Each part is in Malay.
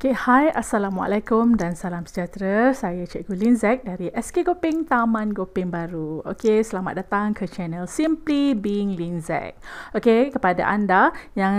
Okay, hi, Assalamualaikum dan salam sejahtera. Saya Cikgu Lin Zek dari SK Gopeng, Taman Gopeng Baru. Okay, selamat datang ke channel Simply Being Lin Zek. Okay, kepada anda yang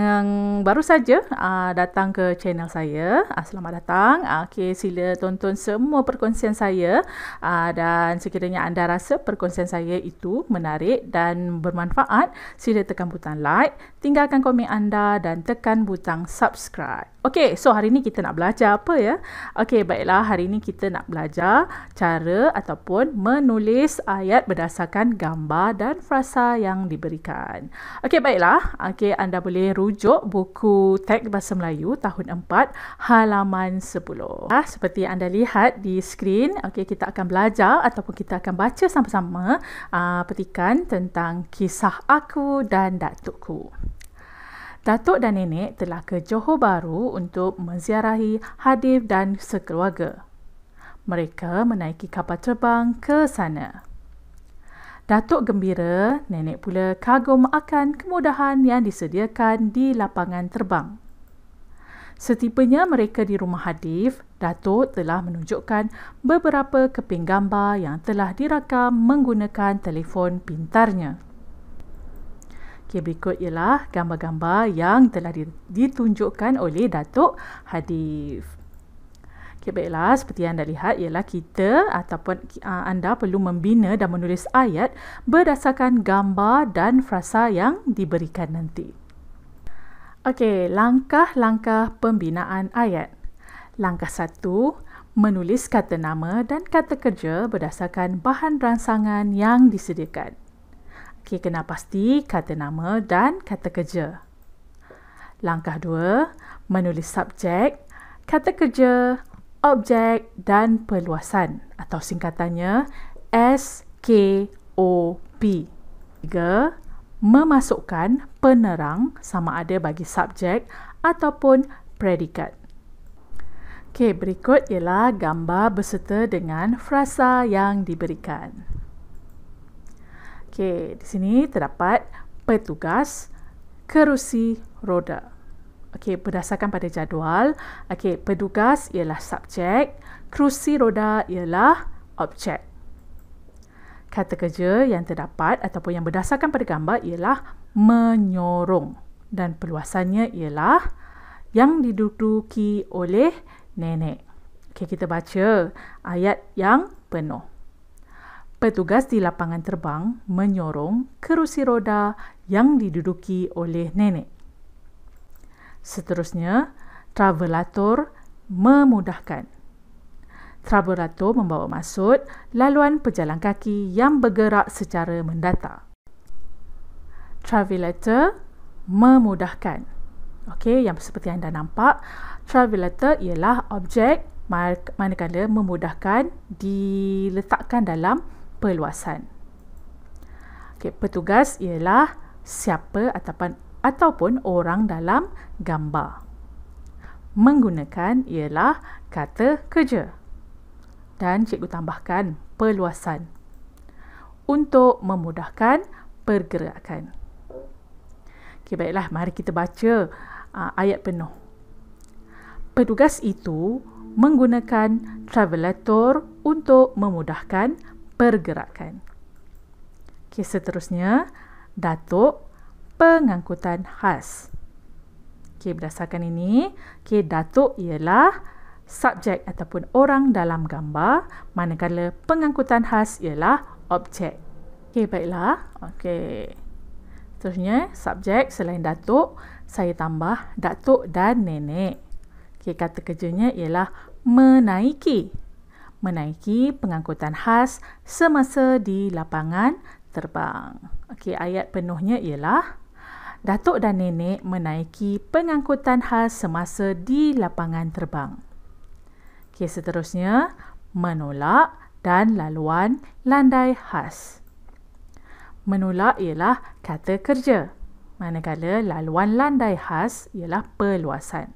baru saja uh, datang ke channel saya, uh, selamat datang. Uh, ah, okay, sila tonton semua perkongsian saya uh, dan sekiranya anda rasa perkongsian saya itu menarik dan bermanfaat, sila tekan butang like, tinggalkan komen anda dan tekan butang subscribe. Okay, so hari ini kita nak nak belajar apa ya. Okey, baiklah hari ini kita nak belajar cara ataupun menulis ayat berdasarkan gambar dan frasa yang diberikan. Okey, baiklah. Okey, anda boleh rujuk buku teks bahasa Melayu tahun 4 halaman 10. Ah, seperti anda lihat di skrin, okey kita akan belajar ataupun kita akan baca sama-sama ah, petikan tentang kisah aku dan datukku. Datuk dan Nenek telah ke Johor Bahru untuk menziarahi Hadif dan sekeluarga. Mereka menaiki kapal terbang ke sana. Datuk gembira, Nenek pula kagum akan kemudahan yang disediakan di lapangan terbang. Setipunya mereka di rumah Hadif, Datuk telah menunjukkan beberapa keping gambar yang telah dirakam menggunakan telefon pintarnya. Okey, berikut ialah gambar-gambar yang telah ditunjukkan oleh Datuk Hadif. Okey, baiklah. Seperti yang anda lihat ialah kita ataupun ah, anda perlu membina dan menulis ayat berdasarkan gambar dan frasa yang diberikan nanti. Okey, langkah-langkah pembinaan ayat. Langkah satu, menulis kata nama dan kata kerja berdasarkan bahan rangsangan yang disediakan. Okey, kenal pasti kata nama dan kata kerja. Langkah dua, menulis subjek, kata kerja, objek dan perluasan atau singkatannya SKOP. Tiga, memasukkan penerang sama ada bagi subjek ataupun predikat. Okey, berikut ialah gambar berserta dengan frasa yang diberikan. Okey, di sini terdapat petugas kerusi roda. Okey, berdasarkan pada jadual, okey, petugas ialah subjek, kerusi roda ialah objek. Kata kerja yang terdapat ataupun yang berdasarkan pada gambar ialah menyorong dan perluasannya ialah yang diduduki oleh nenek. Okey, kita baca ayat yang penuh. Petugas di lapangan terbang menyorong kerusi roda yang diduduki oleh nenek. Seterusnya, travelator memudahkan. Travelator membawa maksud laluan pejalan kaki yang bergerak secara mendata. Travelator memudahkan. Okey, yang seperti anda nampak, travelator ialah objek manakala memudahkan diletakkan dalam perluasan. Okey, petugas ialah siapa ataupun ataupun orang dalam gambar. Menggunakan ialah kata kerja. Dan cikgu tambahkan perluasan untuk memudahkan pergerakan. Okey, baiklah mari kita baca uh, ayat penuh. Petugas itu menggunakan travelator untuk memudahkan pergerakan. Okey, seterusnya, datuk pengangkutan khas. Okey, berdasarkan ini, okey, datuk ialah subjek ataupun orang dalam gambar, manakala pengangkutan khas ialah objek. Okey, baiklah. Okey. Seterusnya, subjek selain datuk, saya tambah datuk dan nenek. Okey, kata kerjanya ialah menaiki menaiki pengangkutan khas semasa di lapangan terbang. Okey, ayat penuhnya ialah Datuk dan nenek menaiki pengangkutan khas semasa di lapangan terbang. Okey, seterusnya menolak dan laluan landai khas. Menolak ialah kata kerja. Manakala laluan landai khas ialah perluasan.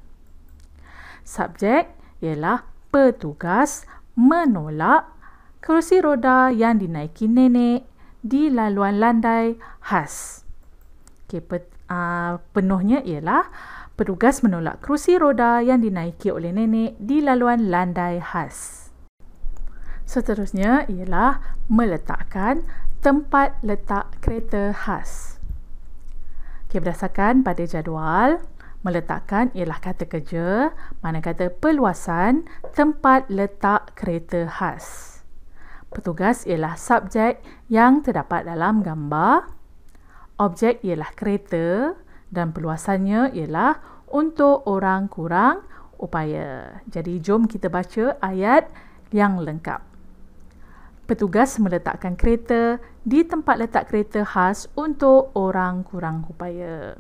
Subjek ialah petugas menolak kerusi roda yang dinaiki nenek di laluan landai khas. Okay, per, aa, penuhnya ialah petugas menolak kerusi roda yang dinaiki oleh nenek di laluan landai khas. Seterusnya ialah meletakkan tempat letak kereta khas. Okay, berdasarkan pada jadual, meletakkan ialah kata kerja, mana kata perluasan, tempat letak kereta khas. Petugas ialah subjek yang terdapat dalam gambar. Objek ialah kereta dan perluasannya ialah untuk orang kurang upaya. Jadi jom kita baca ayat yang lengkap. Petugas meletakkan kereta di tempat letak kereta khas untuk orang kurang upaya.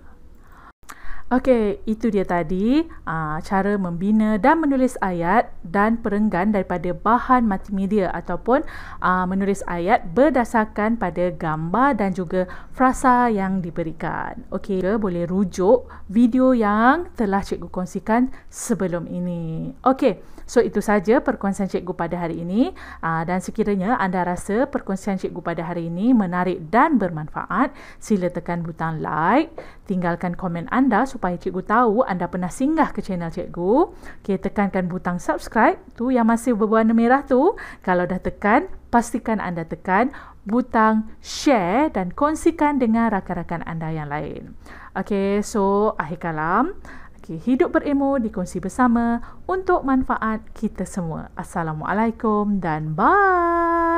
Okey, itu dia tadi uh, cara membina dan menulis ayat dan perenggan daripada bahan multimedia ataupun uh, menulis ayat berdasarkan pada gambar dan juga frasa yang diberikan. Okey, boleh rujuk video yang telah cikgu kongsikan sebelum ini. Okey. So itu saja perkongsian cikgu pada hari ini uh, dan sekiranya anda rasa perkongsian cikgu pada hari ini menarik dan bermanfaat, sila tekan butang like, tinggalkan komen anda supaya cikgu tahu anda pernah singgah ke channel cikgu. Okey, tekankan butang subscribe tu yang masih berwarna merah tu. Kalau dah tekan, pastikan anda tekan butang share dan kongsikan dengan rakan-rakan anda yang lain. Okay so akhir kalam rezeki hidup berilmu dikongsi bersama untuk manfaat kita semua. Assalamualaikum dan bye.